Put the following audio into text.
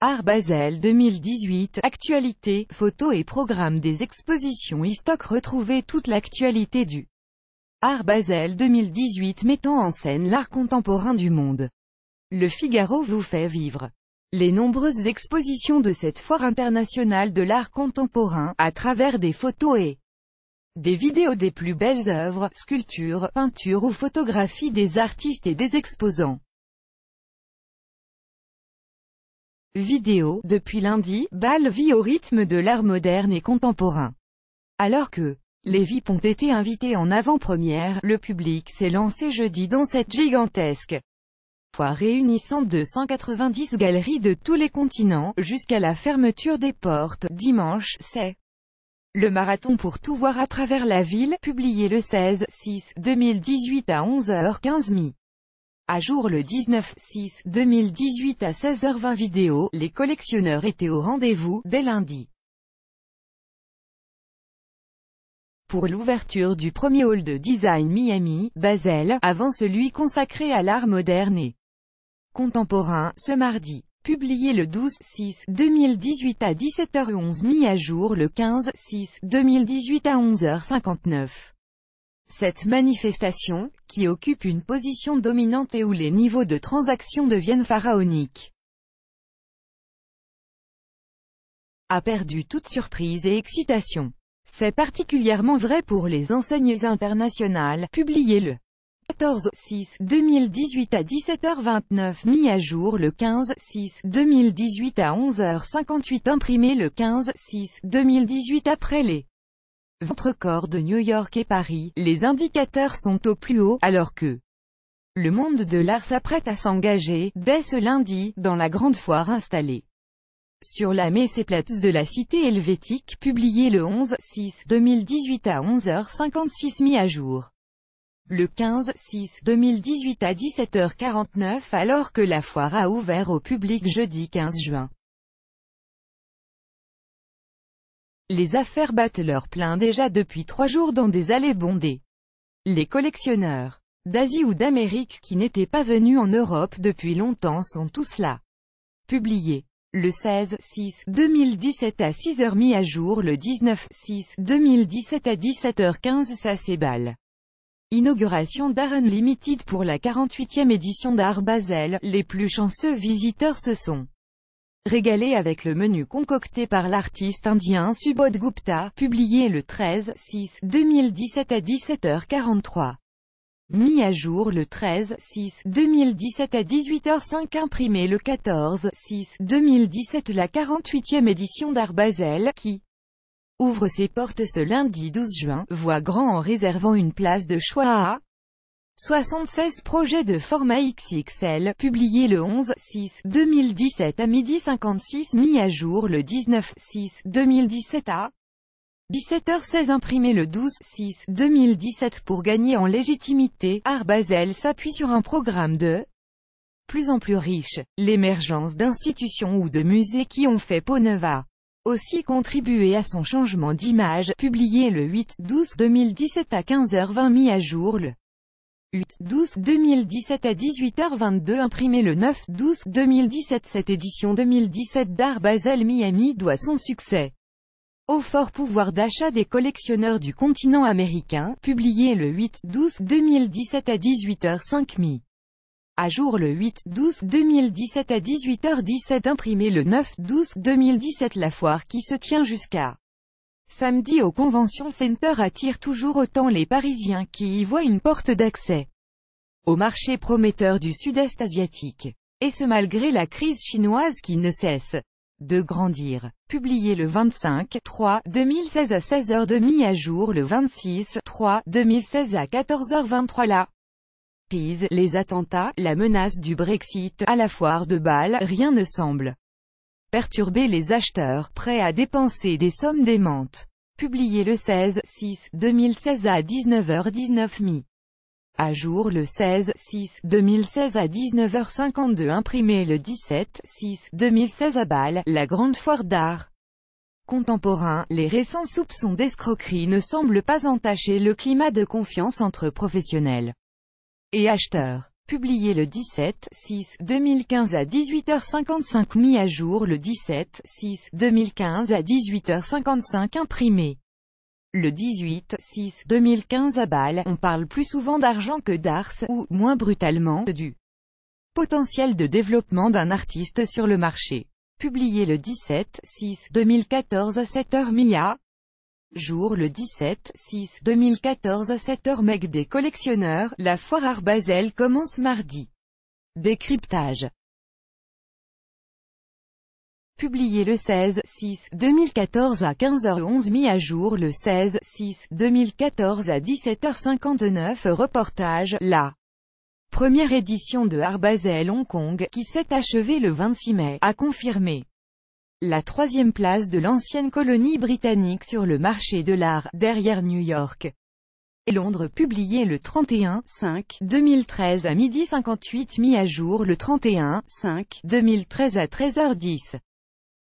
Art Basel 2018, actualité, photos et programmes des expositions e-stock Retrouvez toute l'actualité du Art Basel 2018 mettant en scène l'art contemporain du monde. Le Figaro vous fait vivre les nombreuses expositions de cette foire internationale de l'art contemporain, à travers des photos et des vidéos des plus belles œuvres, sculptures, peintures ou photographies des artistes et des exposants. Vidéo Depuis lundi, balle vit au rythme de l'art moderne et contemporain. Alors que les VIP ont été invités en avant-première, le public s'est lancé jeudi dans cette gigantesque foire réunissant 290 galeries de tous les continents, jusqu'à la fermeture des portes, dimanche, c'est le marathon pour tout voir à travers la ville, publié le 16-6-2018 à 11h15. À jour le 19-6-2018 à 16h20 vidéo, les collectionneurs étaient au rendez-vous, dès lundi. pour l'ouverture du premier hall de design Miami, Basel, avant celui consacré à l'art moderne et contemporain, ce mardi. Publié le 12-6-2018 à 17h11 mis à jour le 15-6-2018 à 11h59. Cette manifestation, qui occupe une position dominante et où les niveaux de transaction deviennent pharaoniques, a perdu toute surprise et excitation. C'est particulièrement vrai pour les enseignes internationales, publiez le 14 6 2018 à 17h29 mis à jour le 15 6 2018 à 11h58 imprimé le 15 6 2018 après les ventre-corps de New York et Paris, les indicateurs sont au plus haut, alors que le monde de l'art s'apprête à s'engager, dès ce lundi, dans la grande foire installée sur la plates de la cité helvétique, publiée le 11-6-2018 à 11h56 mis à jour. Le 15-6-2018 à 17h49 alors que la foire a ouvert au public jeudi 15 juin. Les affaires battent leur plein déjà depuis trois jours dans des allées bondées. Les collectionneurs d'Asie ou d'Amérique qui n'étaient pas venus en Europe depuis longtemps sont tous là. Publié le 16-6-2017 à 6h mis à jour le 19-6-2017 à 17h15 ça s'éballe. Inauguration d'Aaron Limited pour la 48e édition d'Art Basel, les plus chanceux visiteurs se sont Régalé avec le menu concocté par l'artiste indien Subodh Gupta, publié le 13-6-2017 à 17h43. Mis à jour le 13-6-2017 à 18h05 imprimé le 14-6-2017 la 48e édition d'Arbazel, qui ouvre ses portes ce lundi 12 juin, voit grand en réservant une place de choix à 76 projets de format XXL, publié le 11-6-2017 à midi 56 mis à jour le 19-6-2017 à 17h16 imprimé le 12-6-2017 pour gagner en légitimité, Arbazel s'appuie sur un programme de plus en plus riche, l'émergence d'institutions ou de musées qui ont fait Poneva aussi contribuer à son changement d'image, publié le 8-12-2017 à 15h20 mis à jour le 8-12 2017 à 18h22 imprimé le 9-12 2017 Cette édition 2017 d'Art Basel Miami doit son succès au fort pouvoir d'achat des collectionneurs du continent américain, publié le 8-12 2017 à 18h05 mi. À jour le 8-12 2017 à 18h17 imprimé le 9-12 2017 La foire qui se tient jusqu'à Samedi au Convention Center attire toujours autant les Parisiens qui y voient une porte d'accès au marché prometteur du sud-est asiatique. Et ce malgré la crise chinoise qui ne cesse de grandir. Publié le 25 3 2016 à 16h30 à jour le 26 3 2016 à 14h23 la crise, les attentats, la menace du Brexit, à la foire de Bâle, rien ne semble perturber les acheteurs, prêts à dépenser des sommes démentes. Publié le 16 6 2016 à 19h19 mi. À jour le 16 6 2016 à 19h52 imprimé le 17 6 2016 à Bâle, la grande foire d'art contemporain, les récents soupçons d'escroquerie ne semblent pas entacher le climat de confiance entre professionnels et acheteurs publié le 17 6 2015 à 18h55 mis à jour le 17 6 2015 à 18h55 imprimé le 18 6 2015 à Bâle, on parle plus souvent d'argent que d'ars, ou, moins brutalement, du potentiel de développement d'un artiste sur le marché. Publié le 17 6 2014 à 7h 00 Jour le 17-6-2014 à 7h Mec des collectionneurs, la foire Art commence mardi. Décryptage Publié le 16-6-2014 à 15h11 mis à jour le 16-6-2014 à 17h59 Reportage, la première édition de Art Hong Kong, qui s'est achevée le 26 mai, a confirmé la troisième place de l'ancienne colonie britannique sur le marché de l'art, derrière New York. Et Londres publié le 31 5 2013 à midi 58 mis à jour le 31 5 2013 à 13h10.